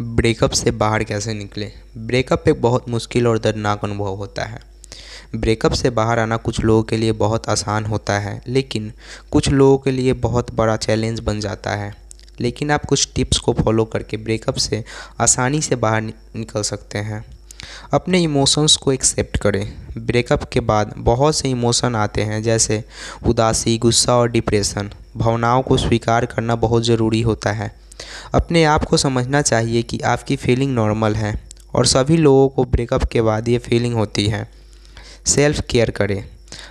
breakup से बाहर कैसे निकलें ब्रेकअप एक बहुत मुश्किल और दर्दनाक अनुभव होता है ब्रेकअप से बाहर आना कुछ लोगों के लिए बहुत आसान होता है लेकिन कुछ लोगों के लिए बहुत बड़ा चैलेंज बन जाता है लेकिन आप कुछ टिप्स को फॉलो करके ब्रेकअप से आसानी से बाहर निकल सकते हैं अपने इमोशंस को एक्सेप्ट करें ब्रेकअप के बाद बहुत से इमोशन आते हैं जैसे उदासी गुस्सा और डिप्रेशन भावनाओं को स्वीकार करना बहुत ज़रूरी होता है अपने आप को समझना चाहिए कि आपकी फीलिंग नॉर्मल है और सभी लोगों को ब्रेकअप के बाद ये फीलिंग होती है सेल्फ केयर करें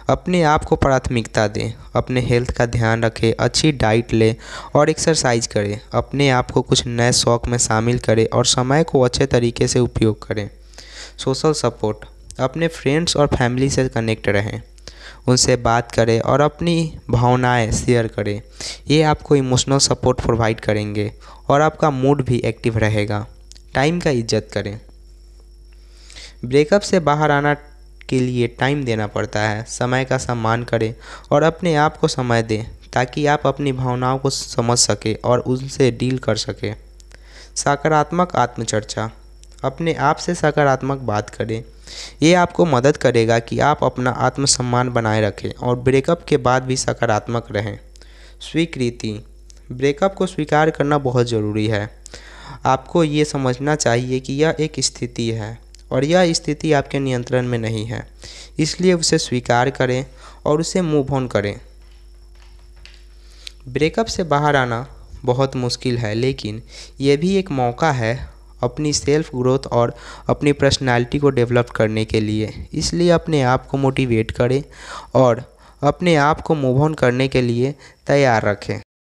अपने आप को प्राथमिकता दें अपने हेल्थ का ध्यान रखें अच्छी डाइट लें और एक्सरसाइज करें अपने आप को कुछ नए शौक़ में शामिल करें और समय को अच्छे तरीके से उपयोग करें सोशल सपोर्ट अपने फ्रेंड्स और फैमिली से कनेक्ट रहें उनसे बात करें और अपनी भावनाएं शेयर करें ये आपको इमोशनल सपोर्ट प्रोवाइड करेंगे और आपका मूड भी एक्टिव रहेगा टाइम का इज्जत करें ब्रेकअप से बाहर आना के लिए टाइम देना पड़ता है समय का सम्मान करें और अपने आप को समय दें ताकि आप अपनी भावनाओं को समझ सकें और उनसे डील कर सकें सकारात्मक आत्मचर्चा अपने आप से सकारात्मक बात करें ये आपको मदद करेगा कि आप अपना आत्मसम्मान बनाए रखें और ब्रेकअप के बाद भी सकारात्मक रहें स्वीकृति ब्रेकअप को स्वीकार करना बहुत ज़रूरी है आपको ये समझना चाहिए कि यह एक स्थिति है और यह स्थिति आपके नियंत्रण में नहीं है इसलिए उसे स्वीकार करें और उसे मूव ऑन करें ब्रेकअप से बाहर आना बहुत मुश्किल है लेकिन यह भी एक मौका है अपनी सेल्फ ग्रोथ और अपनी पर्सनालिटी को डेवलप करने के लिए इसलिए अपने आप को मोटिवेट करें और अपने आप को मूव ऑन करने के लिए तैयार रखें